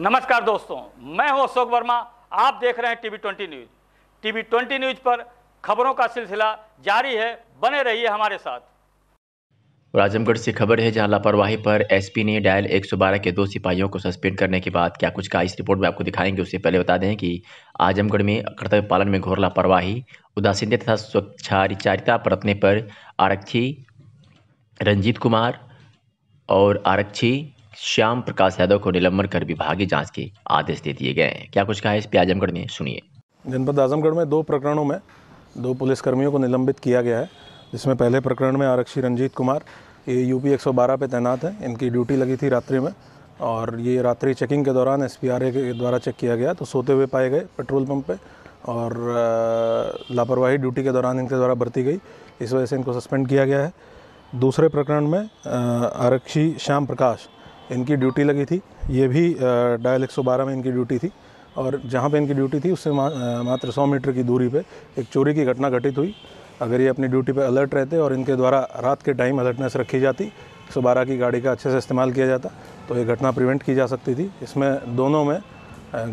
नमस्कार दोस्तों मैं हूं अशोक वर्मा आप देख रहे हैं TV twenty news TV twenty news पर खबरों का सिलसिला जारी है बने रहिए हमारे साथ राजमगढ़ से खबर है जहां लापरवाही पर एसपी ने डायल 112 के दो सिपाहियों को सस्पेंड करने के बाद क्या कुछ कहा इस रिपोर्ट में आपको दिखाएंगे उससे पहले बता दें कि आजमगढ़ में कर्तव्य पालन में घोर लापरवाही उदासीनता तथा स्वच्छाचारिता परतने पर आरक्षी रंजीत कुमार और आरक्षी श्याम प्रकाश यादव को निलंबन कर विभागीय जांच के आदेश दे दिए गए हैं क्या कुछ कहा है इस पे आजमगढ़ में सुनिए जनपद आजमगढ़ में दो प्रकरणों में दो पुलिसकर्मियों को निलंबित किया गया है जिसमें पहले प्रकरण में आरक्षी रंजीत कुमार ये यूपी 112 पे तैनात हैं इनकी ड्यूटी लगी थी रात्रि में और ये रात्रि चेकिंग के दौरान एस के द्वारा चेक किया गया तो सोते हुए पाए गए पेट्रोल पंप पे और लापरवाही ड्यूटी के दौरान इनके द्वारा बरती गई इस वजह से इनको सस्पेंड किया गया है दूसरे प्रकरण में आरक्षी श्याम प्रकाश इनकी ड्यूटी लगी थी ये भी डायल 112 में इनकी ड्यूटी थी और जहाँ पे इनकी ड्यूटी थी उससे मा, मात्र 100 मीटर की दूरी पे एक चोरी की घटना घटित हुई अगर ये अपनी ड्यूटी पे अलर्ट रहते और इनके द्वारा रात के टाइम अलर्टनेस रखी जाती एक की गाड़ी का अच्छे से इस्तेमाल किया जाता तो ये घटना प्रिवेंट की जा सकती थी इसमें दोनों में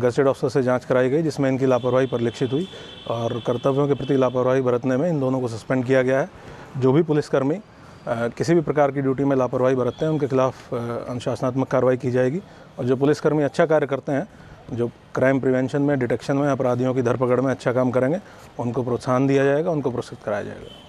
गजेड ऑफिसर से जाँच कराई गई जिसमें इनकी लापरवाही परिलक्षित हुई और कर्तव्यों के प्रति लापरवाही बरतने में इन दोनों को सस्पेंड किया गया है जो भी पुलिसकर्मी किसी भी प्रकार की ड्यूटी में लापरवाही बरतते हैं उनके खिलाफ अनुशासनात्मक कार्रवाई की जाएगी और जो पुलिसकर्मी अच्छा कार्य करते हैं जो क्राइम प्रिवेंशन में डिटेक्शन में अपराधियों की धरपकड़ में अच्छा काम करेंगे उनको प्रोत्साहन दिया जाएगा उनको पुरस्कृत कराया जाएगा